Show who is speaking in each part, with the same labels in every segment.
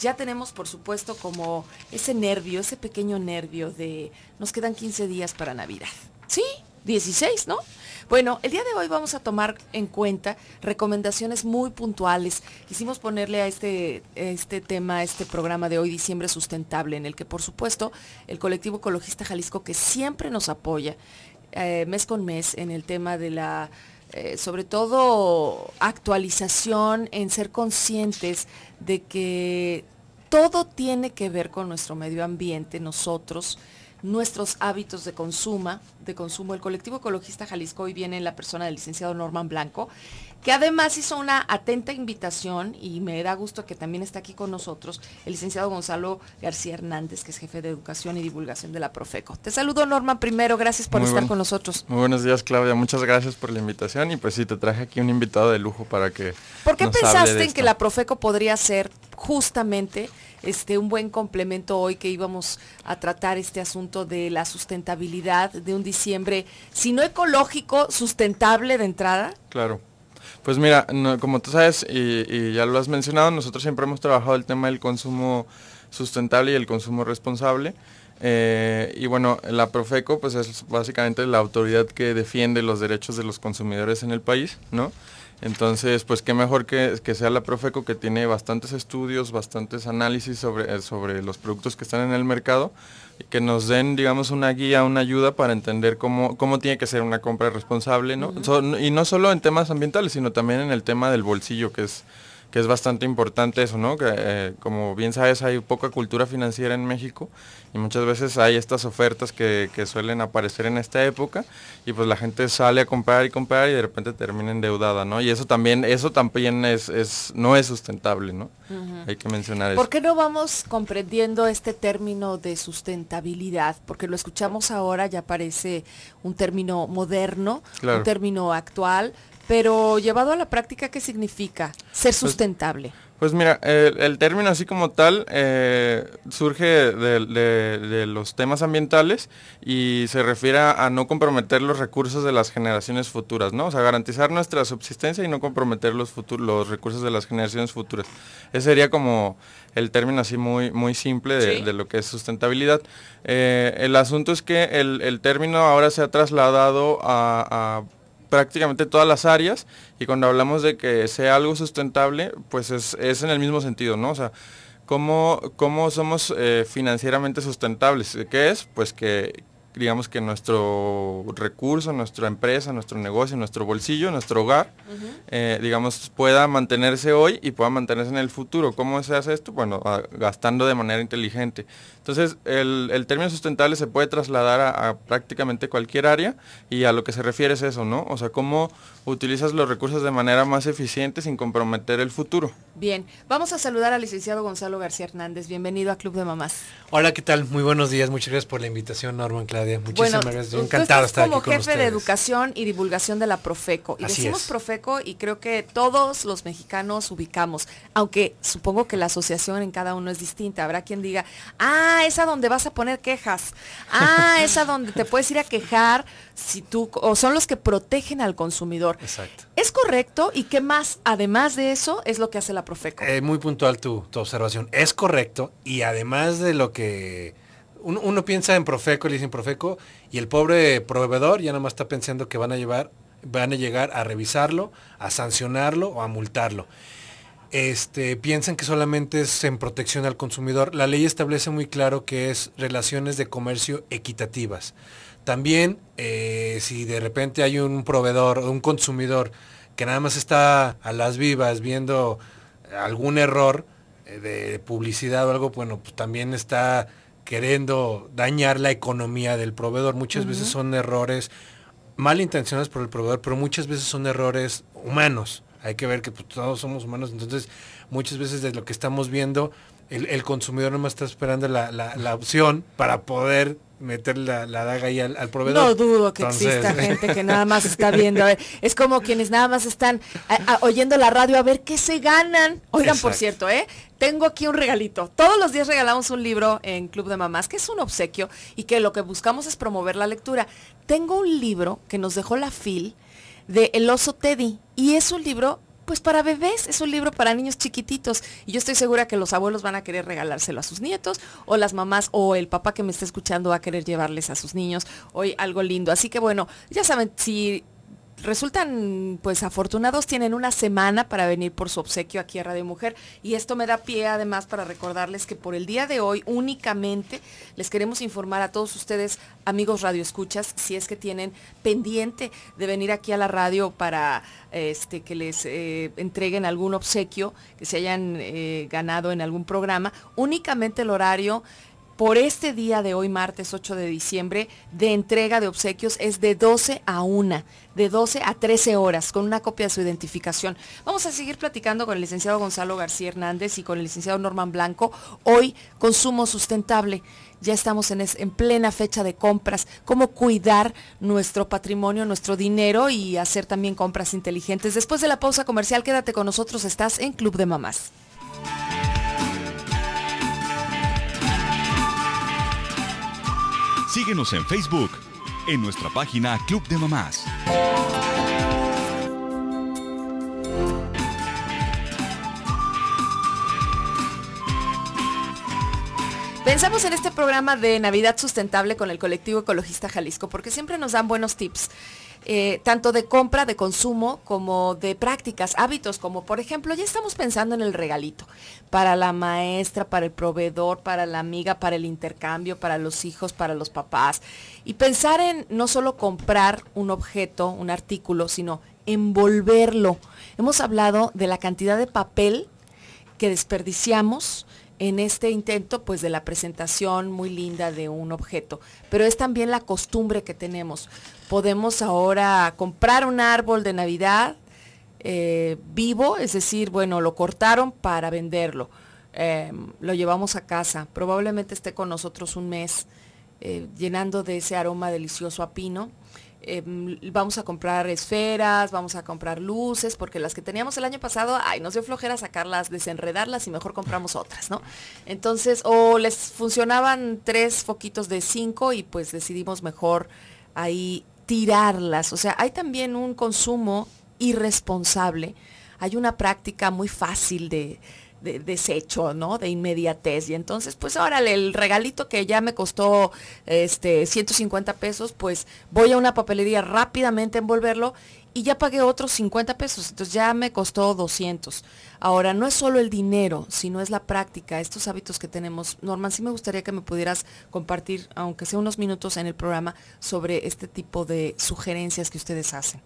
Speaker 1: Ya tenemos, por supuesto, como ese nervio, ese pequeño nervio de nos quedan 15 días para Navidad. ¿Sí? 16, ¿no? Bueno, el día de hoy vamos a tomar en cuenta recomendaciones muy puntuales. Quisimos ponerle a este, este tema, a este programa de hoy, Diciembre Sustentable, en el que, por supuesto, el colectivo ecologista Jalisco, que siempre nos apoya eh, mes con mes en el tema de la eh, sobre todo actualización, en ser conscientes de que todo tiene que ver con nuestro medio ambiente, nosotros, nuestros hábitos de consumo, de consumo. El colectivo ecologista Jalisco hoy viene en la persona del licenciado Norman Blanco, que además hizo una atenta invitación y me da gusto que también está aquí con nosotros el licenciado Gonzalo García Hernández, que es jefe de educación y divulgación de la Profeco. Te saludo Norman primero, gracias por estar con
Speaker 2: nosotros. Muy buenos días Claudia, muchas gracias por la invitación y pues sí, te traje aquí un invitado de lujo para que... ¿Por qué pensaste en que la
Speaker 1: Profeco podría ser justamente este, un buen complemento hoy que íbamos a tratar este asunto de la sustentabilidad de un diciembre, si no ecológico, sustentable de entrada.
Speaker 2: Claro. Pues mira, como tú sabes y, ya lo has mencionado, nosotros siempre hemos trabajado el tema del consumo sustentable y el consumo responsable. Eh, y bueno, la Profeco pues es básicamente la autoridad que defiende los derechos de los consumidores en el país, ¿no? Entonces, pues qué mejor que, sea la Profeco que tiene bastantes estudios, bastantes análisis sobre, eh, sobre los productos que están en el mercado y que nos den, digamos, una guía, una ayuda para entender cómo, tiene que ser una compra responsable, ¿no? y no solo en temas ambientales, sino también en el tema del bolsillo, que es que es bastante importante eso, ¿no? Que eh, como bien sabes hay poca cultura financiera en México y muchas veces hay estas ofertas que, suelen aparecer en esta época y pues la gente sale a comprar y comprar y de repente termina endeudada, ¿no? Y eso también, eso también es, no es sustentable, ¿no? Hay que mencionar eso. ¿Por qué
Speaker 1: no vamos comprendiendo este término de sustentabilidad? Porque lo escuchamos ahora, ya parece un término moderno, un término actual, pero llevado a la práctica, ¿qué significa ser pues, sustentable?
Speaker 2: Pues, mira, el, término así como tal eh, surge de, los temas ambientales y se refiere a no comprometer los recursos de las generaciones futuras, ¿no? O sea, garantizar nuestra subsistencia y no comprometer los, los recursos de las generaciones futuras. Ese sería como el término así muy, muy simple de, lo que es sustentabilidad. Eh, el asunto es que el, término ahora se ha trasladado a prácticamente todas las áreas y cuando hablamos de que sea algo sustentable, pues es, es en el mismo sentido, ¿no? O sea, ¿cómo, cómo somos eh, financieramente sustentables? ¿Qué es? Pues que digamos que nuestro recurso, nuestra empresa, nuestro negocio, nuestro bolsillo, nuestro hogar, eh, digamos, pueda mantenerse hoy y pueda mantenerse en el futuro. ¿Cómo se hace esto? Bueno, gastando de manera inteligente. Entonces, el, término sustentable se puede trasladar a, prácticamente cualquier área y a lo que se refiere es eso, ¿no? O sea, cómo utilizas los recursos de manera más eficiente sin comprometer el futuro.
Speaker 1: Bien, vamos a saludar al licenciado Gonzalo García Hernández. Bienvenido a Club de Mamás.
Speaker 2: Hola, ¿qué tal? Muy buenos días. Muchas gracias por la invitación, Norman,
Speaker 3: Claudia. Muchísimas gracias. Encantado de estar aquí con como jefe de
Speaker 1: educación y divulgación de la Profeco. Y decimos Profeco y creo que todos los mexicanos ubicamos, aunque supongo que la asociación en cada uno es distinta. Habrá quien diga, ah, Ah, esa donde vas a poner quejas. Ah, esa donde te puedes ir a quejar si tú, o son los que protegen al consumidor. Exacto. ¿Es correcto? ¿Y qué más, además de eso, es lo que hace la Profeco?
Speaker 3: Eh, muy puntual tu, observación. Es correcto y además de lo que uno, piensa en Profeco, le dicen Profeco, y el pobre proveedor ya nomás más está pensando que van a llevar van a llegar a revisarlo, a sancionarlo o a multarlo este, piensan que solamente es en protección al consumidor. La ley establece muy claro que es relaciones de comercio equitativas. También, eh, si de repente hay un proveedor o un consumidor que nada más está a las vivas viendo algún error eh, de publicidad o algo, bueno, pues también está queriendo dañar la economía del proveedor. Muchas veces son errores malintencionados por el proveedor, pero muchas veces son errores humanos hay que ver que pues, todos somos humanos, entonces muchas veces de lo que estamos viendo, el, consumidor consumidor más está esperando la, opción para poder meter la, daga ahí al, proveedor. No dudo que exista gente que nada más está viendo. Eh,
Speaker 1: es como quienes nada más están oyendo la radio a ver qué se ganan. Oigan, por cierto, ¿eh? Tengo aquí un regalito. Todos los días regalamos un libro en Club de Mamás, que es un obsequio y que lo que buscamos es promover la lectura. Tengo un libro que nos dejó la FIL de El oso Teddy. Y es un libro, pues para bebés, es un libro para niños chiquititos. Y yo estoy segura que los abuelos van a querer regalárselo a sus nietos, o las mamás, o el papá que me está escuchando va a querer llevarles a sus niños hoy algo lindo. Así que bueno, ya saben, si resultan pues afortunados, tienen una semana para venir por su obsequio aquí a Radio Mujer y esto me da pie además para recordarles que por el día de hoy únicamente les queremos informar a todos ustedes, amigos Radio Escuchas, si es que tienen pendiente de venir aquí a la radio para este, que les eh, entreguen algún obsequio que se hayan eh, ganado en algún programa, únicamente el horario por este día de hoy, martes 8 de diciembre, de entrega de obsequios es de 12 a 1, de 12 a 13 horas, con una copia de su identificación. Vamos a seguir platicando con el licenciado Gonzalo García Hernández y con el licenciado Norman Blanco, hoy consumo sustentable. Ya estamos en, en plena fecha de compras, cómo cuidar nuestro patrimonio, nuestro dinero y hacer también compras inteligentes. Después de la pausa comercial, quédate con nosotros, estás en Club de Mamás. Síguenos en Facebook, en nuestra página Club de Mamás. Pensamos en este programa de Navidad Sustentable con el colectivo Ecologista Jalisco, porque siempre nos dan buenos tips. Eh, tanto de compra, de consumo, como de prácticas, hábitos, como por ejemplo, ya estamos pensando en el regalito para la maestra, para el proveedor, para la amiga, para el intercambio, para los hijos, para los papás. Y pensar en no solo comprar un objeto, un artículo, sino envolverlo. Hemos hablado de la cantidad de papel que desperdiciamos en este intento pues de la presentación muy linda de un objeto, pero es también la costumbre que tenemos. Podemos ahora comprar un árbol de Navidad eh, vivo, es decir, bueno, lo cortaron para venderlo, em, lo llevamos a casa, probablemente esté con nosotros un mes, eh, llenando de ese aroma delicioso a pino Em, vamos a comprar esferas, vamos a comprar luces, porque las que teníamos el año pasado, ay, nos dio flojera sacarlas, desenredarlas y mejor compramos otras, ¿no? Entonces, o les funcionaban tres foquitos de cinco y pues decidimos mejor ahí tirarlas. O sea, hay también un consumo irresponsable. Hay una práctica muy fácil de, desecho, ¿no? De inmediatez. Y entonces, pues órale, el regalito que ya me costó este 150 pesos, pues voy a una papelería rápidamente a envolverlo y ya pagué otros 50 pesos, entonces ya me costó 200. Ahora, no es solo el dinero, sino es la práctica, estos hábitos que tenemos. Norman, sí me gustaría que me pudieras compartir, aunque sea unos minutos en el programa, sobre este tipo de sugerencias que ustedes hacen.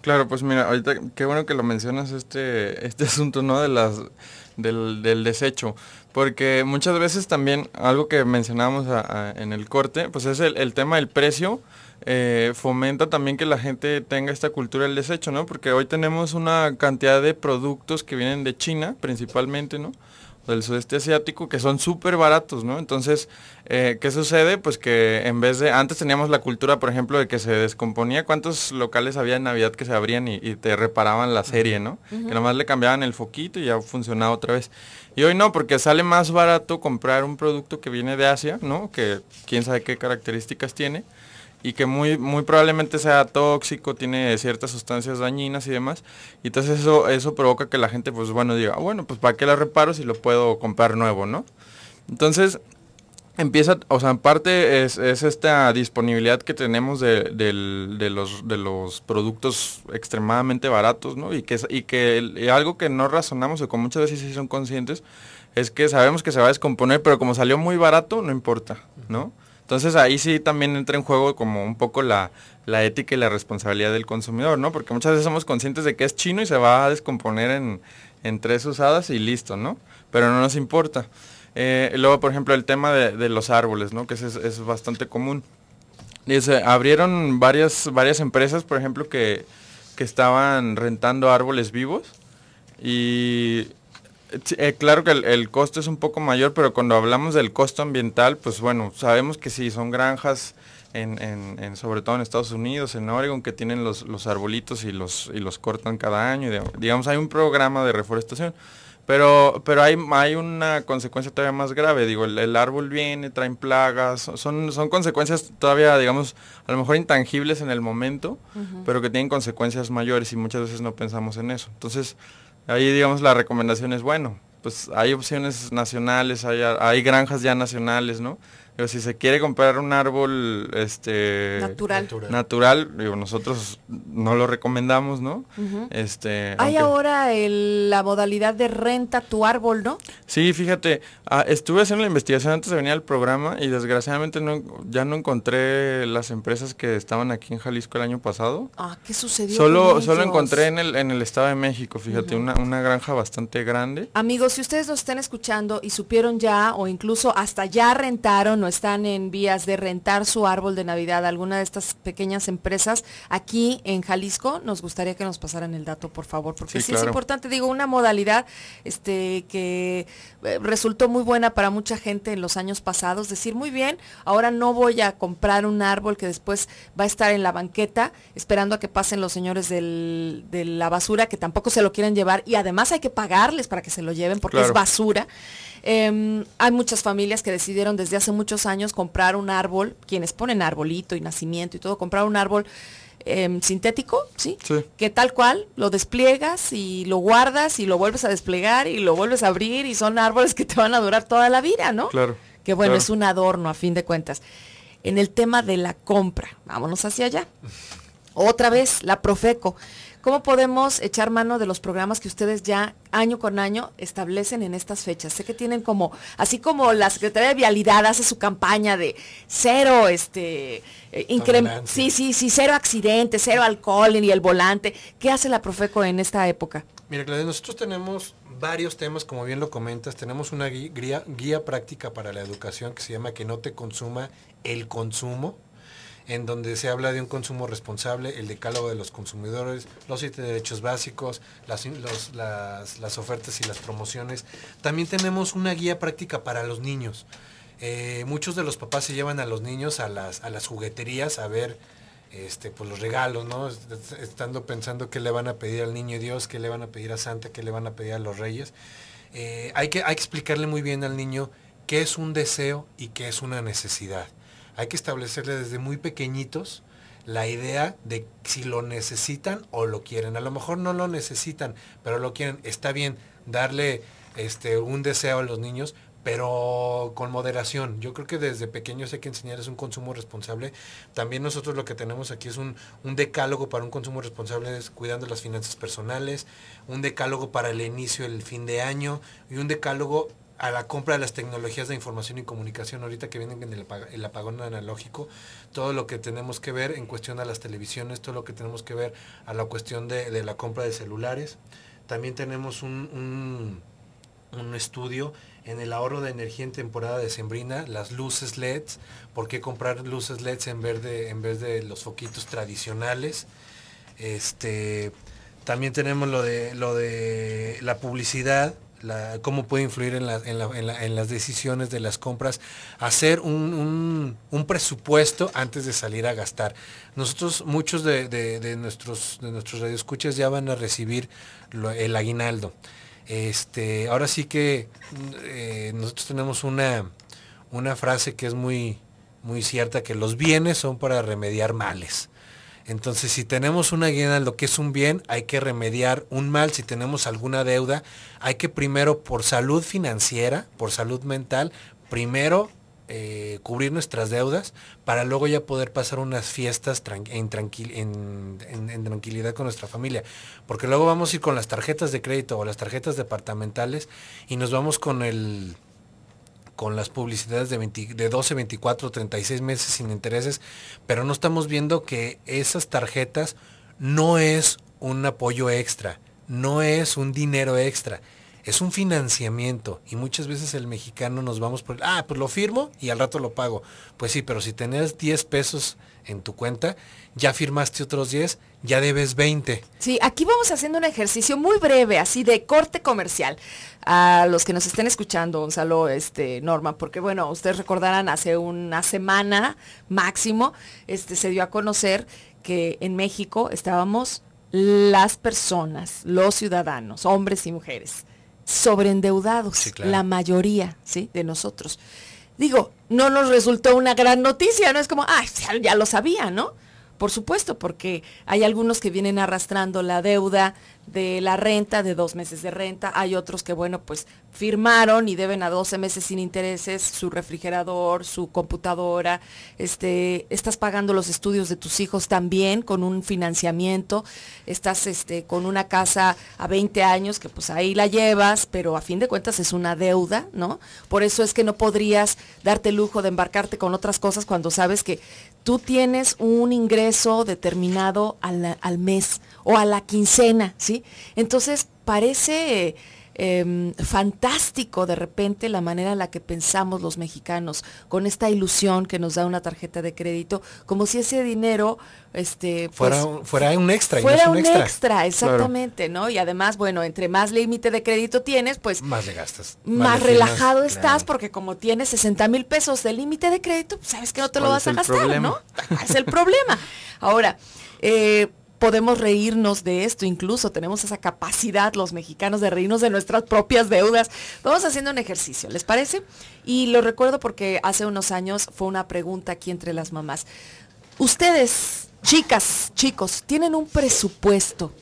Speaker 2: Claro, pues mira, ahorita qué bueno que lo mencionas este, este asunto, ¿no? De las del, desecho. Porque muchas veces también, algo que mencionábamos en el corte, pues es el, tema del precio. Eh, fomenta también que la gente tenga esta cultura del desecho, ¿no? Porque hoy tenemos una cantidad de productos que vienen de China, principalmente, ¿no? del sudeste asiático que son súper baratos, ¿no? Entonces, eh, ¿qué sucede? Pues que en vez de, antes teníamos la cultura, por ejemplo, de que se descomponía, ¿cuántos locales había en Navidad que se abrían y, te reparaban la serie, ¿no? Que nomás le cambiaban el foquito y ya funcionaba otra vez. Y hoy no, porque sale más barato comprar un producto que viene de Asia, ¿no? Que quién sabe qué características tiene y que muy, muy probablemente sea tóxico, tiene ciertas sustancias dañinas y demás. Y entonces eso, eso provoca que la gente, pues bueno, diga, ah, bueno, pues ¿para qué la reparo si lo puedo comprar nuevo, no? Entonces, empieza, o sea, en parte es, esta disponibilidad que tenemos de, los, de los productos extremadamente baratos, ¿no? Y que, y que algo que no razonamos o con muchas veces sí son conscientes es que sabemos que se va a descomponer, pero como salió muy barato, no importa, ¿no? Entonces ahí sí también entra en juego como un poco la, ética y la responsabilidad del consumidor, ¿no? Porque muchas veces somos conscientes de que es chino y se va a descomponer en, tres usadas y listo, ¿no? Pero no nos importa. Eh, luego, por ejemplo, el tema de, los árboles, ¿no? Que es, bastante común. Dice, abrieron varias, varias empresas, por ejemplo, que, que estaban rentando árboles vivos y eh, claro que el, costo es un poco mayor, pero cuando hablamos del costo ambiental, pues bueno, sabemos que sí, son granjas, en, sobre todo en Estados Unidos, en Oregon, que tienen los, arbolitos y los, y los cortan cada año. digamos, hay un programa de reforestación. Pero, pero hay, hay una consecuencia todavía más grave, digo, el, árbol viene, traen plagas, son, son consecuencias todavía, digamos, a lo mejor intangibles en el momento, pero que tienen consecuencias mayores y muchas veces no pensamos en eso. Entonces, Ahí, digamos, la recomendación es, bueno, pues hay opciones nacionales, hay, hay granjas ya nacionales, ¿no? Pero si se quiere comprar un árbol este natural, natural nosotros no lo recomendamos, ¿no? este, Hay
Speaker 1: ahora la modalidad de renta tu árbol, ¿no?
Speaker 2: Sí, fíjate, ah, estuve haciendo la investigación antes de venir al programa y desgraciadamente ya no encontré las empresas que estaban aquí en Jalisco el año pasado.
Speaker 1: Ah, ¿qué sucedió? Solo, solo encontré en el,
Speaker 2: en el Estado de México, fíjate, una, una granja bastante grande.
Speaker 1: Amigos, si ustedes nos están escuchando y supieron ya o incluso hasta ya rentaron están en vías de rentar su árbol de Navidad a alguna de estas pequeñas empresas aquí en Jalisco, nos gustaría que nos pasaran el dato, por favor, porque sí, es importante, digo, una modalidad este, que eh, resultó muy buena para mucha gente en los años pasados, decir, muy bien, ahora no voy a comprar un árbol que después va a estar en la banqueta esperando a que pasen los señores de la basura, que tampoco se lo quieren llevar y además hay que pagarles para que se lo lleven porque es basura. Em, hay muchas familias que decidieron desde hace mucho años comprar un árbol, quienes ponen arbolito y nacimiento y todo, comprar un árbol em, sintético, ¿sí? Que tal cual lo despliegas y lo guardas y lo vuelves a desplegar y lo vuelves a abrir y son árboles que te van a durar toda la vida, ¿no? Claro. Que bueno, es un adorno a fin de cuentas. En el tema de la compra, vámonos hacia allá. Otra vez, la Profeco. ¿Cómo podemos echar mano de los programas que ustedes ya año con año establecen en estas fechas? Sé que tienen como, así como la Secretaría de Vialidad hace su campaña de cero, este, eh, sí, sí, sí, cero accidentes, cero alcohol y el volante. ¿Qué hace la Profeco en esta época?
Speaker 3: Mira, Claudia, nosotros tenemos varios temas, como bien lo comentas, tenemos una guía práctica para la educación que se llama Que no te consuma el consumo en donde se habla de un consumo responsable, el decálogo de los consumidores, los siete derechos básicos, las, las, ofertas y las promociones. También tenemos una guía práctica para los niños. Eh, muchos de los papás se llevan a los niños a las, jugueterías a ver este, pues, los regalos, ¿no? Estando pensando qué le van a pedir al niño Dios, qué le van a pedir a Santa, qué le van a pedir a los reyes. Eh, hay, que, hay que explicarle muy bien al niño qué es un deseo y qué es una necesidad hay que establecerle desde muy pequeñitos la idea de si lo necesitan o lo quieren. A lo mejor no lo necesitan, pero lo quieren. Está bien darle este, un deseo a los niños, pero con moderación. Yo creo que desde pequeños hay que enseñarles un consumo responsable. También nosotros lo que tenemos aquí es un, decálogo para un consumo responsable, cuidando las finanzas personales, un decálogo para el inicio, el fin de año y un decálogo a la compra de las tecnologías de información y comunicación ahorita que vienen en el, apagón analógico, todo lo que tenemos que ver en cuestión a las televisiones, todo lo que tenemos que ver a la cuestión de, la compra de celulares. También tenemos un, un, estudio en el ahorro de energía en temporada de sembrina, las luces LEDs, por qué comprar luces LEDs en vez de, en vez de los foquitos tradicionales. Este, también tenemos lo de, lo de la publicidad cómo puede influir en, las decisiones de las compras, hacer un, presupuesto antes de salir a gastar. Nosotros, muchos de, de, nuestros, de nuestros radioescuchas ya van a recibir el aguinaldo. Este, ahora sí que eh, nosotros tenemos una, una frase que es muy, muy cierta, que los bienes son para remediar males. Entonces, si tenemos una guía en lo que es un bien, hay que remediar un mal. Si tenemos alguna deuda, hay que primero, por salud financiera, por salud mental, primero eh, cubrir nuestras deudas para luego ya poder pasar unas fiestas en, en, tranquilidad con nuestra familia. Porque luego vamos a ir con las tarjetas de crédito o las tarjetas departamentales y nos vamos con el con las publicidades de, 12, 24, 36 meses sin intereses, pero no estamos viendo que esas tarjetas no es un apoyo extra, no es un dinero extra, es un financiamiento y muchas veces el mexicano nos vamos por, ah, pues lo firmo y al rato lo pago. Pues sí, pero si tenés 10 pesos en tu cuenta, ya firmaste otros 10, ya debes 20.
Speaker 1: Sí, aquí vamos haciendo un ejercicio muy breve, así de corte comercial. A los que nos estén escuchando, Gonzalo, este, Norma, porque bueno, ustedes recordarán hace una semana máximo, este, se dio a conocer que en México estábamos las personas, los ciudadanos, hombres y mujeres, sobreendeudados, la mayoría ¿sí? de nosotros. Digo, no nos resultó una gran noticia, no es como, ah, ya lo sabía, ¿no? Por supuesto, porque hay algunos que vienen arrastrando la deuda de la renta, de dos meses de renta, hay otros que, bueno, pues firmaron y deben a 12 meses sin intereses su refrigerador, su computadora, este, estás pagando los estudios de tus hijos también con un financiamiento, estás este, con una casa a 20 años que pues ahí la llevas, pero a fin de cuentas es una deuda, ¿no? Por eso es que no podrías darte el lujo de embarcarte con otras cosas cuando sabes que tú tienes un ingreso determinado al, mes o a la quincena, ¿sí? Entonces parece Em, fantástico de repente la manera en la que pensamos los mexicanos, con esta ilusión que nos da una tarjeta de crédito, como si ese dinero este, pues, fuera, un, fuera un extra. un, extra. exactamente, ¿no? Y además, bueno, entre más límite de crédito tienes, pues... Más le gastas. Más, relajado estás porque como tienes 60 mil pesos de límite de crédito, pues, sabes que no te lo vas a gastar, ¿no? es el problema. Ahora, eh, podemos reírnos de esto, incluso tenemos esa capacidad los mexicanos de reírnos de nuestras propias deudas. Vamos haciendo un ejercicio, ¿les parece? Y lo recuerdo porque hace unos años fue una pregunta aquí entre las mamás. Ustedes, chicas, chicos, ¿tienen un presupuesto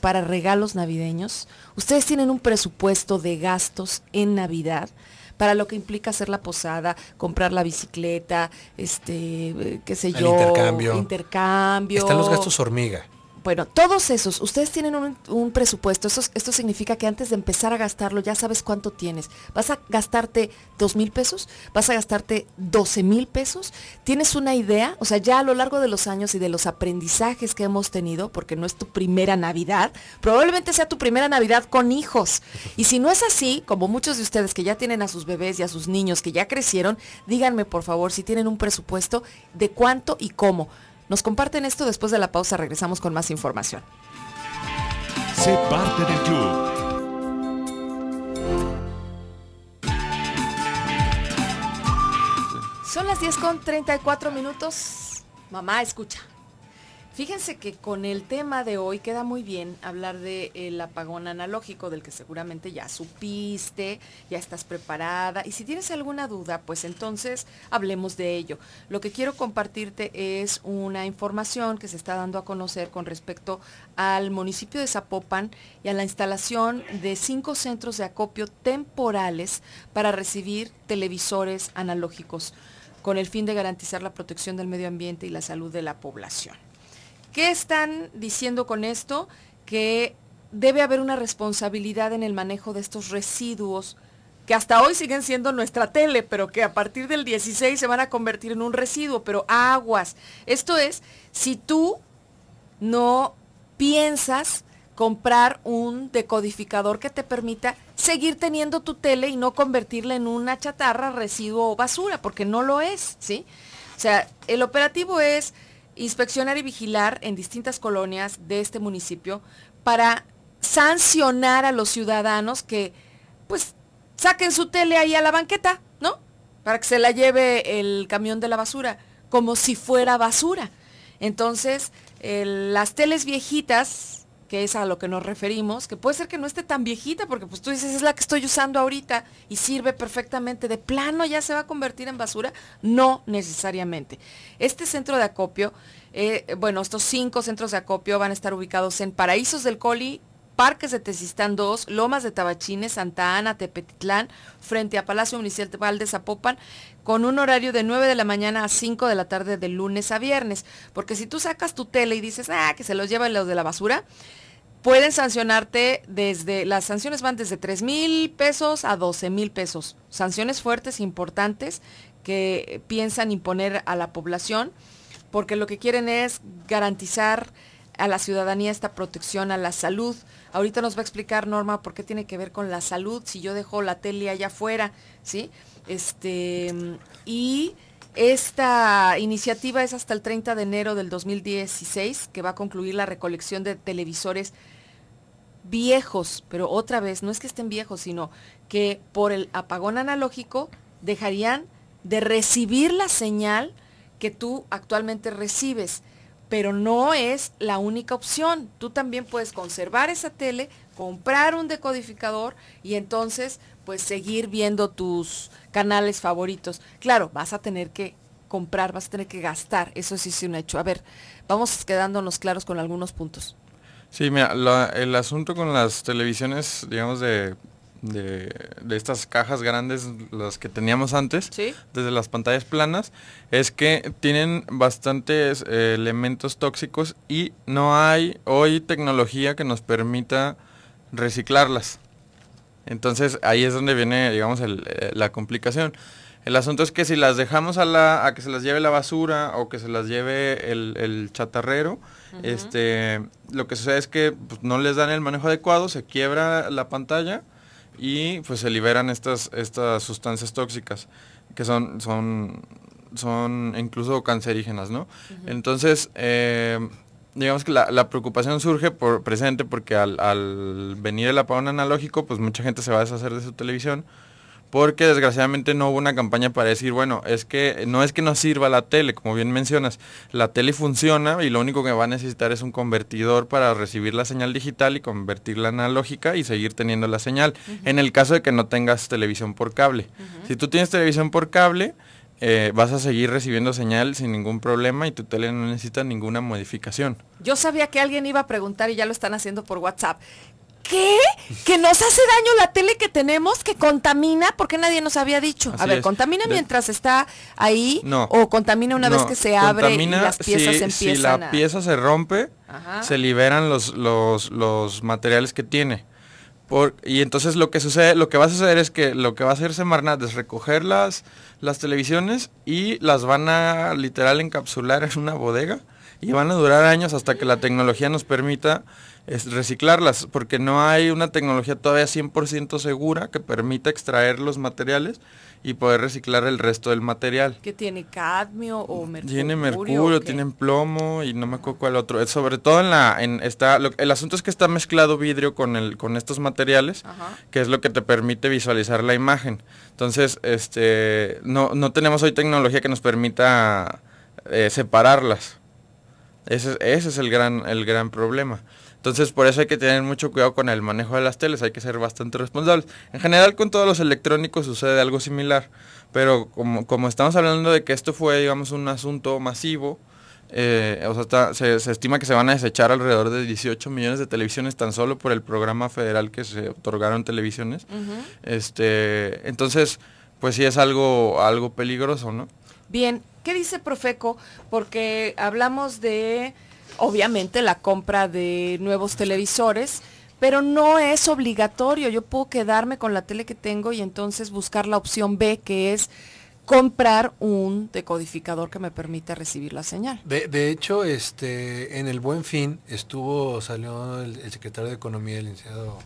Speaker 1: para regalos navideños? ¿Ustedes tienen un presupuesto de gastos en Navidad? para lo que implica hacer la posada, comprar la bicicleta, este, qué sé yo, intercambio. intercambio. Están los gastos hormiga. Bueno, todos esos, ustedes tienen un, presupuesto, esto, significa que antes de empezar a gastarlo ya sabes cuánto tienes. ¿Vas a gastarte dos mil pesos? ¿Vas a gastarte 12 mil pesos? ¿Tienes una idea? O sea, ya a lo largo de los años y de los aprendizajes que hemos tenido, porque no es tu primera Navidad, probablemente sea tu primera Navidad con hijos. Y si no es así, como muchos de ustedes que ya tienen a sus bebés y a sus niños que ya crecieron, díganme por favor si tienen un presupuesto de cuánto y cómo. Nos comparten esto después de la pausa, regresamos con más información. parte del Son las 10 con 34 minutos. Mamá, escucha. Fíjense que con el tema de hoy queda muy bien hablar del eh, apagón analógico, del que seguramente ya supiste, ya estás preparada. Y si tienes alguna duda, pues entonces hablemos de ello. Lo que quiero compartirte es una información que se está dando a conocer con respecto al municipio de Zapopan y a la instalación de cinco centros de acopio temporales para recibir televisores analógicos, con el fin de garantizar la protección del medio ambiente y la salud de la población. ¿Qué están diciendo con esto? Que debe haber una responsabilidad en el manejo de estos residuos que hasta hoy siguen siendo nuestra tele, pero que a partir del 16 se van a convertir en un residuo, pero aguas. Esto es, si tú no piensas comprar un decodificador que te permita seguir teniendo tu tele y no convertirla en una chatarra, residuo o basura, porque no lo es, ¿sí? O sea, el operativo es inspeccionar y vigilar en distintas colonias de este municipio para sancionar a los ciudadanos que pues saquen su tele ahí a la banqueta, ¿no? Para que se la lleve el camión de la basura, como si fuera basura. Entonces, las teles viejitas que es a lo que nos referimos, que puede ser que no esté tan viejita, porque pues tú dices, es la que estoy usando ahorita y sirve perfectamente, de plano ya se va a convertir en basura, no necesariamente. Este centro de acopio, eh, bueno, estos cinco centros de acopio van a estar ubicados en Paraísos del Coli, Parques de Tezistán 2, Lomas de Tabachines, Santa Ana, Tepetitlán, frente a Palacio Municipal de Zapopan, con un horario de 9 de la mañana a 5 de la tarde de lunes a viernes. Porque si tú sacas tu tele y dices, ah, que se los llevan los de la basura, pueden sancionarte desde, las sanciones van desde 3 mil pesos a 12 mil pesos. Sanciones fuertes, importantes, que piensan imponer a la población, porque lo que quieren es garantizar a la ciudadanía esta protección a la salud. Ahorita nos va a explicar Norma por qué tiene que ver con la salud, si yo dejo la tele allá afuera, ¿sí? Este, y esta iniciativa es hasta el 30 de enero del 2016, que va a concluir la recolección de televisores viejos, pero otra vez, no es que estén viejos, sino que por el apagón analógico dejarían de recibir la señal que tú actualmente recibes pero no es la única opción. Tú también puedes conservar esa tele, comprar un decodificador y entonces pues seguir viendo tus canales favoritos. Claro, vas a tener que comprar, vas a tener que gastar, eso sí es un hecho. A ver, vamos quedándonos claros con algunos puntos.
Speaker 2: Sí, mira, el asunto con las televisiones, digamos, de de, estas cajas grandes, las que teníamos antes, desde las pantallas planas, es que tienen bastantes eh, elementos tóxicos y no hay hoy tecnología que nos permita reciclarlas. Entonces ahí es donde viene, digamos, eh, la complicación. El asunto es que si las dejamos a, la, a que se las lleve la basura o que se las lleve el, chatarrero, este, lo que sucede es que pues, no les dan el manejo adecuado, se quiebra la pantalla y pues se liberan estas, estas sustancias tóxicas que son, son, incluso cancerígenas, ¿no? Entonces, eh, digamos que la, preocupación surge por presente porque al, al, venir el apagón analógico, pues mucha gente se va a deshacer de su televisión porque desgraciadamente no hubo una campaña para decir, bueno, es que no es que no sirva la tele, como bien mencionas, la tele funciona y lo único que va a necesitar es un convertidor para recibir la señal digital y convertirla en analógica y seguir teniendo la señal, en el caso de que no tengas televisión por cable. Si tú tienes televisión por cable, eh, vas a seguir recibiendo señal sin ningún problema y tu tele no necesita ninguna modificación.
Speaker 1: Yo sabía que alguien iba a preguntar y ya lo están haciendo por WhatsApp. ¿Qué? ¿Que nos hace daño la tele que tenemos? ¿Que contamina? Porque nadie nos había dicho. a ver, ¿contamina mientras está ahí? No. ¿O contamina una vez que se abre y las piezas empiezan Si la
Speaker 2: pieza se rompe, se liberan los, los, los, materiales que tiene. Por, y entonces lo que sucede, lo que va a suceder es que lo que va a hacer Semarnat es recoger las, las televisiones y las van a literal encapsular en una bodega y van a durar años hasta que la tecnología nos permita reciclarlas, porque no hay una tecnología todavía 100% segura que permita extraer los materiales y poder reciclar el resto del material.
Speaker 1: Que tiene cadmio o mercurio. Tiene mercurio,
Speaker 2: tienen plomo y no me acuerdo cuál otro. Sobre todo en la el asunto es que está mezclado vidrio con con estos materiales, que es lo que te permite visualizar la imagen. Entonces, este no tenemos hoy tecnología que nos permita eh, separarlas. Ese, es el gran, el gran problema. Entonces, por eso hay que tener mucho cuidado con el manejo de las teles, hay que ser bastante responsables. En general, con todos los electrónicos sucede algo similar, pero como, estamos hablando de que esto fue, digamos, un asunto masivo, eh, se, estima que se van a desechar alrededor de 18 millones de televisiones tan solo por el programa federal que se otorgaron televisiones. este, entonces, pues sí es algo, algo peligroso, ¿no?
Speaker 1: Bien, ¿qué dice Profeco? Porque hablamos de, obviamente, la compra de nuevos televisores, pero no es obligatorio. Yo puedo quedarme con la tele que tengo y entonces buscar la opción B, que es comprar un decodificador que me permita recibir la señal.
Speaker 3: De, hecho, este, en el Buen Fin estuvo, salió el, secretario de Economía, el licenciado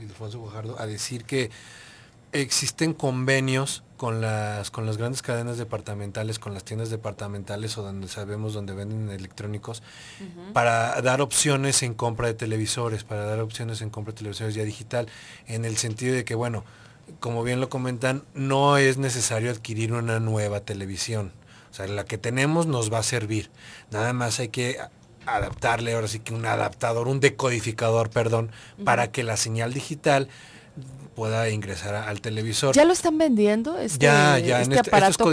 Speaker 3: Ildefonso Guajardo, a decir que existen convenios con las, con las grandes cadenas departamentales, con las tiendas departamentales o donde sabemos donde venden electrónicos, para dar opciones en compra de televisores, para dar opciones en compra de televisores ya digital, en el sentido de que, bueno, como bien lo comentan, no es necesario adquirir una nueva televisión. O sea, la que tenemos nos va a servir. Nada más hay que adaptarle, ahora sí que un adaptador, un decodificador, perdón, para que la señal digital pueda ingresar al televisor. ¿Ya lo
Speaker 1: están vendiendo? Este, ya, ya, este este, aparato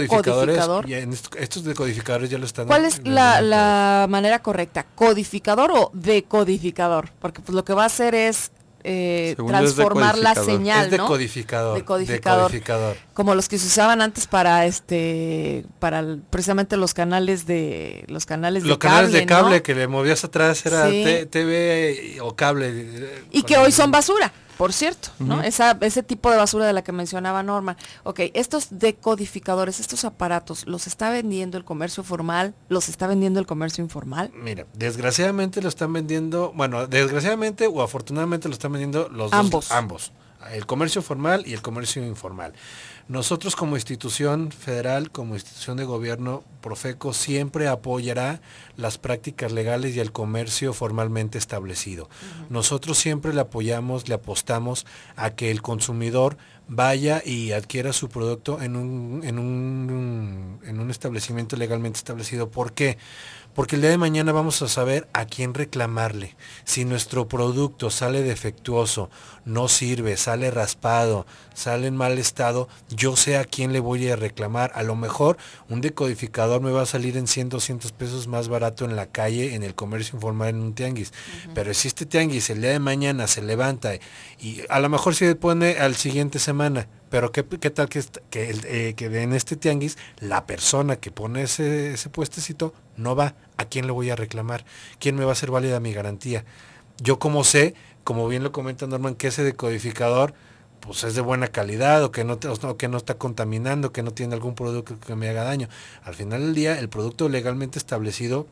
Speaker 1: estos ya
Speaker 3: estos, decodificadores ya lo están. ¿Cuál es la,
Speaker 1: manera correcta? ¿Codificador o decodificador? Porque pues, lo que va a hacer es eh, transformar la señal, es decodificador, decodificador, como los que se usaban antes para este, para precisamente los canales de los canales los de canales de cable que
Speaker 3: le movías atrás era TV o cable eh, y que
Speaker 1: hoy son basura por cierto, ¿no? ese tipo de basura de la que mencionaba Norma. Ok, estos decodificadores, estos aparatos, ¿los está vendiendo el comercio formal? ¿Los está vendiendo el comercio informal? Mira,
Speaker 3: desgraciadamente lo están vendiendo, bueno, desgraciadamente o afortunadamente lo están vendiendo los ambos. ambos. El comercio formal y el comercio informal. Nosotros como institución federal, como institución de gobierno, Profeco siempre apoyará las prácticas legales y el comercio formalmente establecido. Nosotros siempre le apoyamos, le apostamos a que el consumidor vaya y adquiera su producto en un, en un, en un establecimiento legalmente establecido. ¿Por qué? Porque el día de mañana vamos a saber a quién reclamarle. Si nuestro producto sale defectuoso, no sirve, sale raspado, sale en mal estado, yo sé a quién le voy a reclamar. A lo mejor un decodificador me va a salir en 100, 200 pesos más barato en la calle, en el comercio informal, en un tianguis. Pero si este tianguis el día de mañana se levanta y a lo mejor se pone al siguiente semana, pero ¿qué, tal que, que, eh, en este tianguis la persona que pone ese, ese puestecito no va? ¿A quién le voy a reclamar? ¿Quién me va a hacer válida mi garantía? Yo como sé como bien lo comenta Norman, que ese decodificador pues es de buena calidad o que no, está contaminando, que no tiene algún producto que me haga daño. Al final del día, el producto legalmente establecido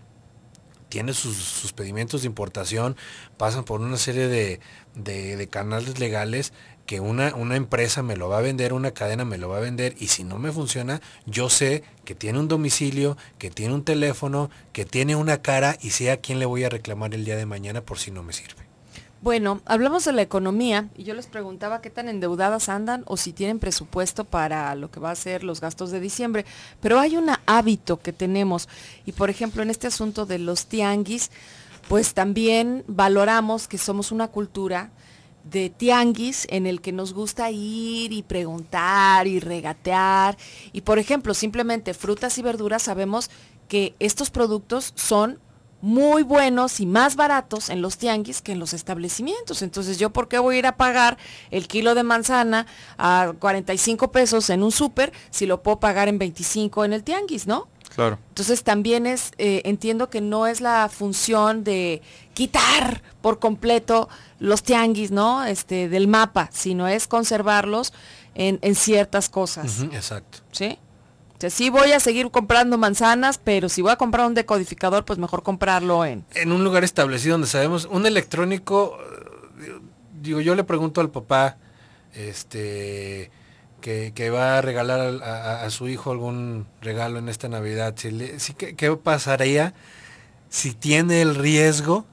Speaker 3: tiene sus, sus pedimentos de importación, pasan por una serie de, canales legales que una, una, empresa me lo va a vender, una cadena me lo va a vender y si no me funciona, yo sé que tiene un domicilio, que tiene un teléfono, que tiene una cara y sé a quién le voy a reclamar el día de mañana por si no me sirve.
Speaker 1: Bueno, hablamos de la economía y yo les preguntaba qué tan endeudadas andan o si tienen presupuesto para lo que va a ser los gastos de diciembre, pero hay un hábito que tenemos y por ejemplo en este asunto de los tianguis, pues también valoramos que somos una cultura de tianguis en el que nos gusta ir y preguntar y regatear y por ejemplo simplemente frutas y verduras sabemos que estos productos son muy buenos y más baratos en los tianguis que en los establecimientos. Entonces, ¿yo por qué voy a ir a pagar el kilo de manzana a 45 pesos en un súper si lo puedo pagar en 25 en el tianguis, no? Claro. Entonces también es, eh, entiendo que no es la función de quitar por completo los tianguis, ¿no? Este, del mapa, sino es conservarlos en, ciertas cosas. exacto. ¿Sí? O sea, sí voy a seguir comprando manzanas, pero si voy a comprar un decodificador, pues mejor comprarlo en...
Speaker 3: En un lugar establecido donde sabemos, un electrónico, eh, digo, yo le pregunto al papá, este, que, va a regalar a, su hijo algún regalo en esta Navidad, ¿qué pasaría si tiene el riesgo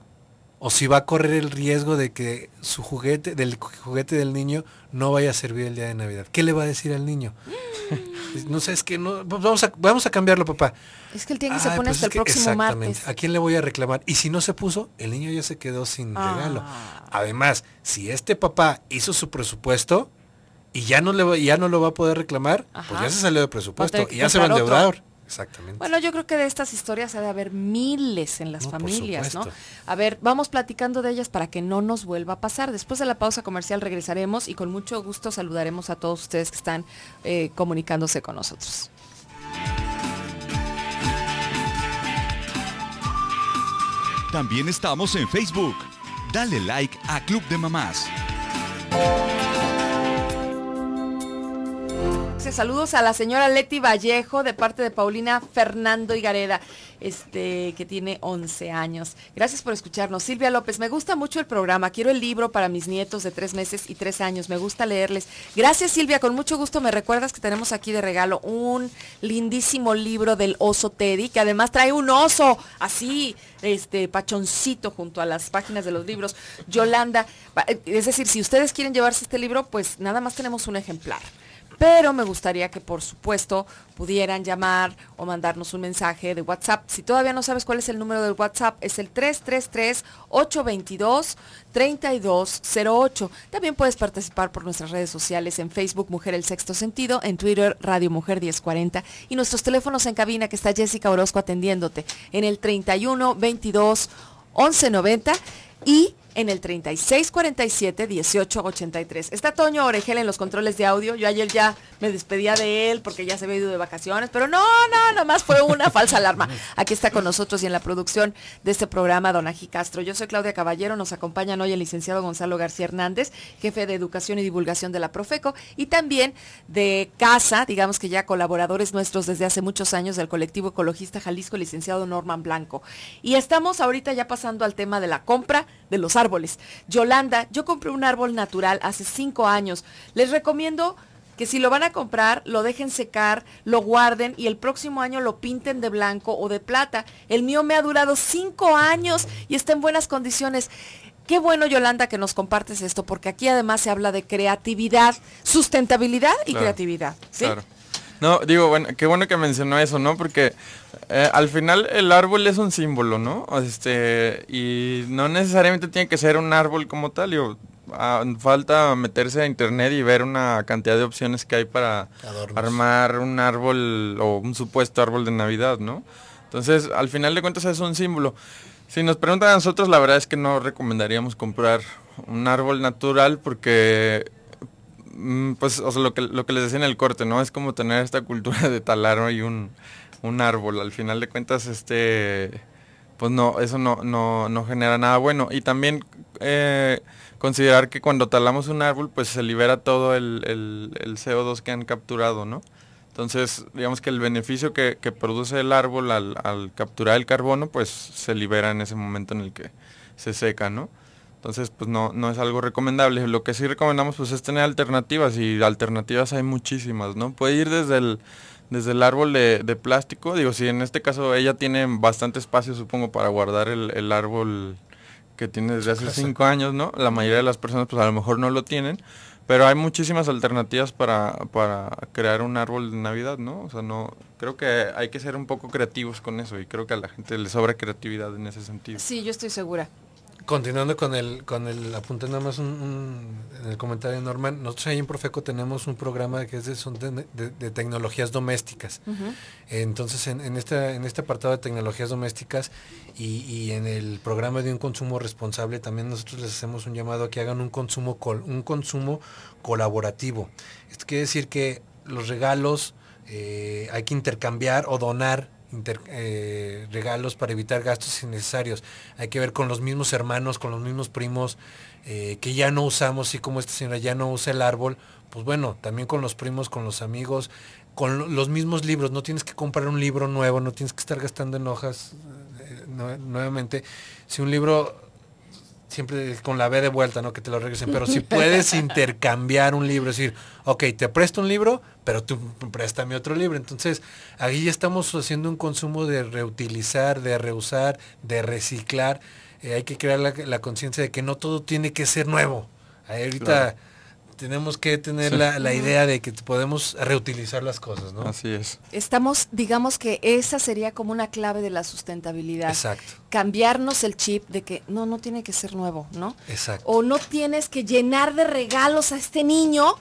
Speaker 3: o si va a correr el riesgo de que su juguete, del juguete del niño, no vaya a servir el día de Navidad. ¿Qué le va a decir al niño? Mm. no sé, es que no, pues vamos a, vamos a cambiarlo, papá.
Speaker 1: Es que el tiene ah, pues que se pone hasta el próximo exactamente, martes.
Speaker 3: ¿A quién le voy a reclamar? Y si no se puso, el niño ya se quedó sin ah. regalo. Además, si este papá hizo su presupuesto y ya no le ya no lo va a poder reclamar, pues ya se salió de presupuesto y ya se va a endeudar. Exactamente. Bueno, yo
Speaker 1: creo que de estas historias ha de haber miles en las familias, ¿no? A ver, vamos platicando de ellas para que no nos vuelva a pasar. Después de la pausa comercial regresaremos y con mucho gusto saludaremos a todos ustedes que están eh, comunicándose con nosotros. También estamos en Facebook. Dale like a Club de Mamás. Saludos a la señora Leti Vallejo de parte de Paulina Fernando Higareda, este, que tiene 11 años. Gracias por escucharnos. Silvia López, me gusta mucho el programa. Quiero el libro para mis nietos de tres meses y tres años. Me gusta leerles. Gracias, Silvia. Con mucho gusto me recuerdas que tenemos aquí de regalo un lindísimo libro del oso Teddy, que además trae un oso así, este, pachoncito junto a las páginas de los libros. Yolanda, es decir, si ustedes quieren llevarse este libro, pues nada más tenemos un ejemplar pero me gustaría que por supuesto pudieran llamar o mandarnos un mensaje de WhatsApp. Si todavía no sabes cuál es el número del WhatsApp, es el 333-822-3208. También puedes participar por nuestras redes sociales en Facebook Mujer El Sexto Sentido, en Twitter Radio Mujer 1040 y nuestros teléfonos en cabina que está Jessica Orozco atendiéndote en el 31 22 1190 y en el 3647-1883. Está Toño Orejel en los controles de audio. Yo ayer ya me despedía de él porque ya se había ido de vacaciones, pero no, no, más fue una falsa alarma. Aquí está con nosotros y en la producción de este programa, Don Aji Castro. Yo soy Claudia Caballero, nos acompañan hoy el licenciado Gonzalo García Hernández, jefe de Educación y Divulgación de la Profeco y también de casa, digamos que ya colaboradores nuestros desde hace muchos años del colectivo ecologista Jalisco, licenciado Norman Blanco. Y estamos ahorita ya pasando al tema de la compra de los árboles Yolanda, yo compré un árbol natural hace cinco años. Les recomiendo que si lo van a comprar, lo dejen secar, lo guarden y el próximo año lo pinten de blanco o de plata. El mío me ha durado cinco años y está en buenas condiciones. Qué bueno, Yolanda, que nos compartes esto, porque aquí además se habla de creatividad, sustentabilidad y creatividad. ¿sí? Claro.
Speaker 2: No, digo, bueno, qué bueno que mencionó eso, ¿no? Porque eh, al final el árbol es un símbolo, ¿no? Este, y no necesariamente tiene que ser un árbol como tal, yo, ah, falta meterse a internet y ver una cantidad de opciones que hay para armar un árbol o un supuesto árbol de Navidad, ¿no? Entonces, al final de cuentas es un símbolo. Si nos preguntan a nosotros, la verdad es que no recomendaríamos comprar un árbol natural porque Mm, pues, o lo que, les decía en el corte, ¿no? Es como tener esta cultura de talar hoy un, árbol. Al final de cuentas, este, pues no, eso no, genera nada bueno. Y también eh, considerar que cuando talamos un árbol, pues se libera todo el, CO2 que han capturado, ¿no? Entonces, digamos que el beneficio que, produce el árbol al, al, capturar el carbono, pues se libera en ese momento en el que se seca, ¿no? Entonces, pues no, no es algo recomendable. Lo que sí recomendamos pues es tener alternativas y alternativas hay muchísimas, ¿no? Puede ir desde el, desde el árbol de, plástico. Digo, si en este caso ella tiene bastante espacio, supongo, para guardar el, árbol que tiene desde hace cinco años, ¿no? La mayoría de las personas pues a lo mejor no lo tienen, pero hay muchísimas alternativas para, crear un árbol de Navidad, ¿no? O sea, no, creo que hay que ser un poco creativos con eso y creo que a la gente le sobra
Speaker 1: creatividad
Speaker 2: en ese sentido. Sí,
Speaker 1: yo estoy segura.
Speaker 3: Continuando con el, con el nada más en el comentario de Norman, nosotros ahí en Profeco tenemos un programa que es de, tecnologías domésticas. Entonces, en, en este apartado de tecnologías domésticas y, en el programa de un consumo responsable, también nosotros les hacemos un llamado a que hagan un consumo, un consumo colaborativo. Esto quiere decir que los regalos eh, hay que intercambiar o donar eh, regalos para evitar gastos innecesarios. Hay que ver con los mismos hermanos, con los mismos primos eh, que ya no usamos, y como esta señora ya no usa el árbol, pues bueno, también con los primos, con los amigos, con los mismos libros. No tienes que comprar un libro nuevo, no tienes que estar gastando en hojas eh, nuevamente. Si un libro siempre con la B de vuelta, ¿no? Que te lo regresen. Pero si puedes intercambiar un libro, es decir, ok, te presto un libro, pero tú préstame otro libro. Entonces, aquí ya estamos haciendo un consumo de reutilizar, de reusar, de reciclar. Eh, hay que crear la, conciencia de que no todo tiene que ser nuevo. Ahí ahorita tenemos que tener la, idea de que podemos reutilizar las cosas, ¿no? Así es.
Speaker 1: Estamos, digamos que esa sería como una clave de la sustentabilidad. Exacto. Cambiarnos el chip de que no, no tiene que ser nuevo, ¿no? Exacto. O no tienes que llenar de regalos a este niño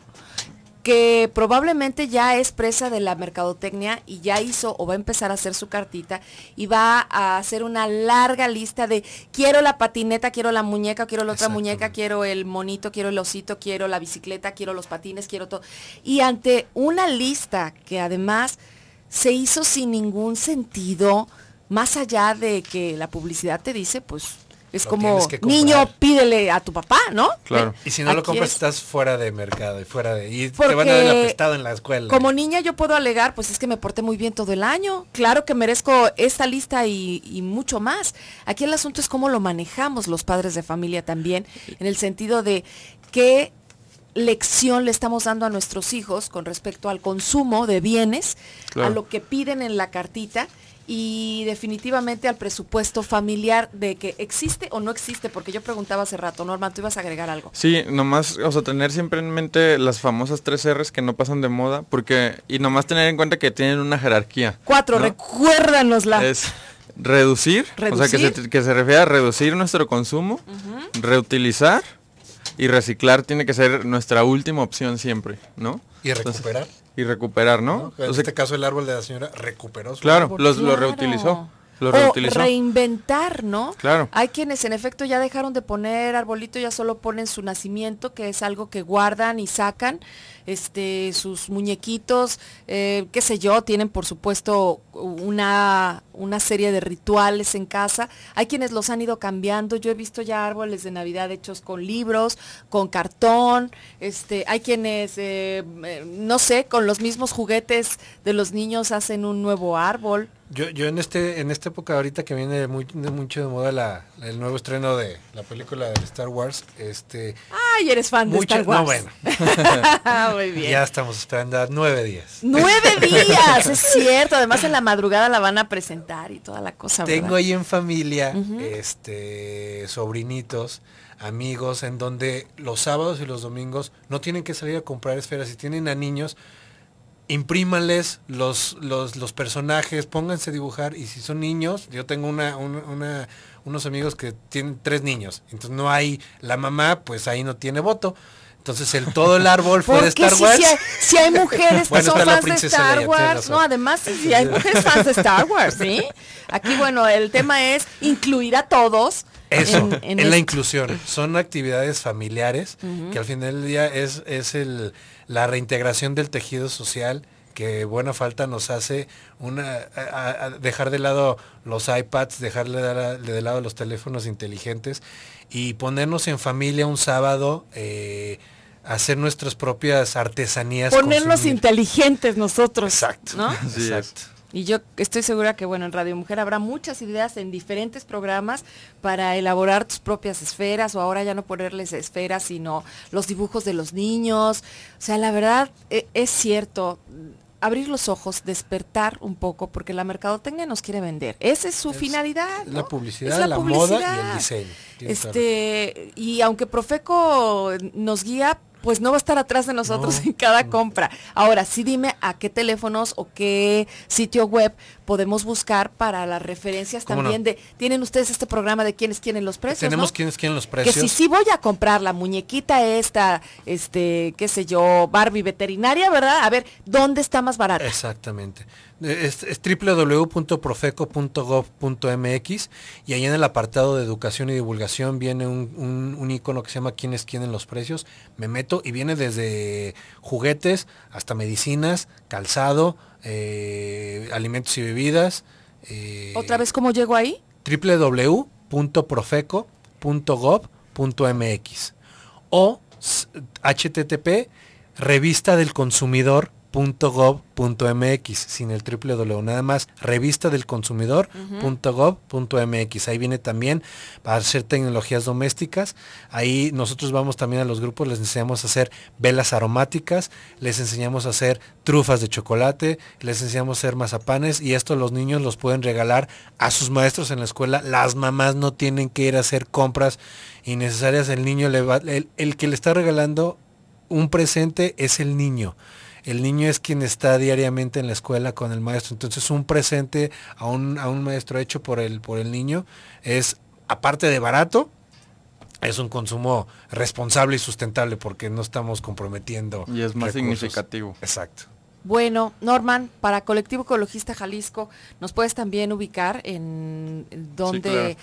Speaker 1: que probablemente ya es presa de la mercadotecnia y ya hizo o va a empezar a hacer su cartita y va a hacer una larga lista de quiero la patineta, quiero la muñeca, quiero la otra muñeca, quiero el monito, quiero el osito, quiero la bicicleta, quiero los patines, quiero todo. Y ante una lista que además se hizo sin ningún sentido, más allá de que la publicidad te dice, pues es como, niño, pídele a tu papá, ¿no?
Speaker 2: Claro.
Speaker 3: Y si no lo compras, estás fuera de mercado y fuera de... Y te van a dar el en la escuela. Como
Speaker 1: niña yo puedo alegar, pues es que me porté muy bien todo el año. Claro que merezco esta lista y, mucho más. Aquí el asunto es cómo lo manejamos los padres de familia también, en el sentido de qué lección le estamos dando a nuestros hijos con respecto al consumo de bienes, a lo que piden en la cartita y definitivamente al presupuesto familiar de que existe o no existe, porque yo preguntaba hace rato, Norma tú ibas a agregar algo.
Speaker 2: Sí, nomás, o sea, tener siempre en mente las famosas tres R's que no pasan de moda, porque, y nomás tener en cuenta que tienen una jerarquía. Cuatro,
Speaker 1: recuérdanosla. Es
Speaker 2: reducir, o sea, que se, refiere a reducir nuestro consumo, reutilizar y reciclar tiene que ser nuestra última opción siempre, ¿no? Y recuperar y recuperar, ¿no? En este
Speaker 3: caso el árbol de la señora recuperó su Claro, claro. lo reutilizó.
Speaker 2: Lo o
Speaker 1: reinventar, ¿no? Claro. Hay quienes en efecto ya dejaron de poner arbolito, ya solo ponen su nacimiento, que es algo que guardan y sacan, este, sus muñequitos, eh, qué sé yo, tienen por supuesto una, una serie de rituales en casa. Hay quienes los han ido cambiando. Yo he visto ya árboles de Navidad hechos con libros, con cartón, este, hay quienes, eh, eh, no sé, con los mismos juguetes de los niños hacen un nuevo árbol.
Speaker 3: Yo, yo en este en esta época ahorita que viene mucho de moda el nuevo estreno de la película de Star Wars, este
Speaker 1: Ay, eres fan de Star Wars. No, bueno. muy bien. Ya
Speaker 3: estamos esperando nueve días.
Speaker 1: Nueve días, es cierto. Además en la madrugada la van a presentar y toda la cosa. Tengo ahí en
Speaker 3: familia, este, sobrinitos, amigos, en donde los sábados y los domingos no tienen que salir a comprar esferas. Si tienen a niños, imprímanles los, los, los, personajes, pónganse a dibujar y si son niños, yo tengo unos amigos que tienen tres niños, entonces no hay, la mamá pues ahí no tiene voto, entonces el todo el árbol fue de Star Wars. Si, hay, mujeres que son fans de Star Wars, no,
Speaker 1: además si hay mujeres fans de Star Wars, ¿sí? Aquí bueno, el tema es incluir a todos. Eso, en, la
Speaker 3: inclusión. Son actividades familiares que al final del día es, es la reintegración del tejido social que buena falta nos hace una dejar de lado los iPads, dejarle de, lado los teléfonos inteligentes y ponernos en familia un sábado eh, hacer nuestras propias artesanías. Ponernos
Speaker 1: inteligentes nosotros. Exacto. Exacto. Y yo estoy segura que, bueno, en Radio Mujer habrá muchas ideas en diferentes programas para elaborar tus propias esferas o ahora ya no ponerles esferas, sino los dibujos de los niños. O sea, la verdad e, es cierto, abrir los ojos, despertar un poco, porque la mercadotecnia nos quiere vender. Esa es su finalidad.
Speaker 3: La publicidad, la, moda y el diseño.
Speaker 1: Este, y aunque Profeco nos guía pues no va a estar atrás de nosotros en cada compra. Ahora, sí dime a qué teléfonos o qué sitio web podemos buscar para las referencias también de, tienen ustedes este programa de quiénes tienen los precios. Tenemos
Speaker 3: Quienes quiénes quieren los precios. Que si sí
Speaker 1: voy a comprar la muñequita esta, este, qué sé yo, Barbie veterinaria, ¿verdad? A ver, ¿dónde está más barato
Speaker 3: Exactamente. Es, www.profeco.gov.mx y ahí en el apartado de educación y divulgación viene un, un, icono que se llama quiénes quieren los precios. Me meto y viene desde juguetes hasta medicinas, calzado, eh, alimentos y bebidas.
Speaker 1: Eh, ¿Otra vez cómo llego ahí?
Speaker 3: www.profeco.gov.mx o http revista del consumidor .gov.mx, sin el www, nada más revista del consumidor.gov.mx. Ahí viene también para hacer tecnologías domésticas. Ahí nosotros vamos también a los grupos, les enseñamos a hacer velas aromáticas, les enseñamos a hacer trufas de chocolate, les enseñamos a hacer mazapanes y esto los niños los pueden regalar a sus maestros en la escuela. Las mamás no tienen que ir a hacer compras innecesarias. El niño le va, el que le está regalando un presente es el niño el niño es quien está diariamente en la escuela con el maestro. Entonces un presente a un, a un maestro hecho por el, por el niño es, aparte de barato, es un consumo responsable y sustentable porque no estamos comprometiendo. Y es más significativo.
Speaker 2: Exacto.
Speaker 1: Bueno, Norman, para Colectivo Ecologista Jalisco, ¿nos puedes también ubicar en dónde eh,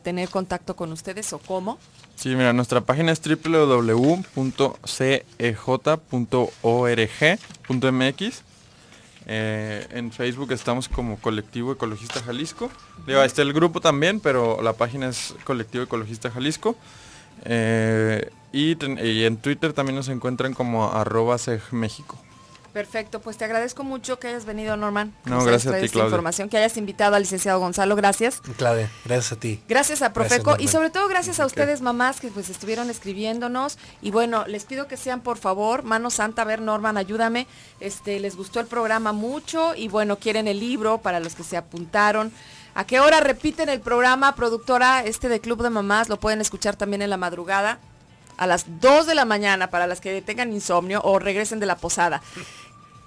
Speaker 1: tener contacto con ustedes o cómo?
Speaker 2: Sí, mira, nuestra página es www.cej.org.mx. Eh, en Facebook estamos como Colectivo Ecologista Jalisco. Digo, ahí está el grupo también, pero la página es Colectivo Ecologista Jalisco. Eh, y, en Twitter también nos encuentran como arroba
Speaker 1: Perfecto, pues te agradezco mucho que hayas venido, Norman. No, gracias a ti, información, que hayas invitado al licenciado Gonzalo, gracias.
Speaker 2: Clave.
Speaker 3: gracias a ti. Gracias a Profeco y sobre todo gracias a ustedes,
Speaker 1: mamás, que pues estuvieron escribiéndonos. Y bueno, les pido que sean, por favor, mano santa, a ver, Norman, ayúdame. Este, les gustó el programa mucho y bueno, quieren el libro para los que se apuntaron. ¿A qué hora repiten el programa, productora, este de Club de Mamás? Lo pueden escuchar también en la madrugada a las 2 de la mañana para las que tengan insomnio o regresen de la posada.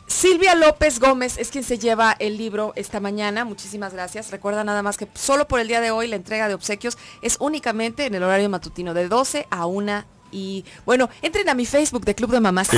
Speaker 1: Silvia López Gómez es quien se lleva el libro esta mañana. Muchísimas gracias. Recuerda nada más que solo por el día de hoy la entrega de obsequios es únicamente en el horario matutino de 12 a 1 y bueno, entren a mi Facebook de Club de Mamás.